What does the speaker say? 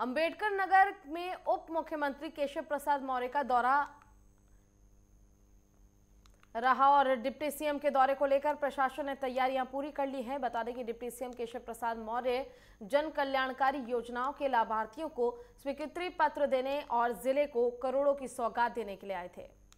अंबेडकर नगर में उप मुख्यमंत्री केशव प्रसाद मौर्य का दौरा रहा और डिप्टी सीएम के दौरे को लेकर प्रशासन ने तैयारियां पूरी कर ली हैं बता दें कि डिप्टी सीएम केशव प्रसाद मौर्य जन कल्याणकारी योजनाओं के लाभार्थियों को स्वीकृति पत्र देने और जिले को करोड़ों की सौगात देने के लिए आए थे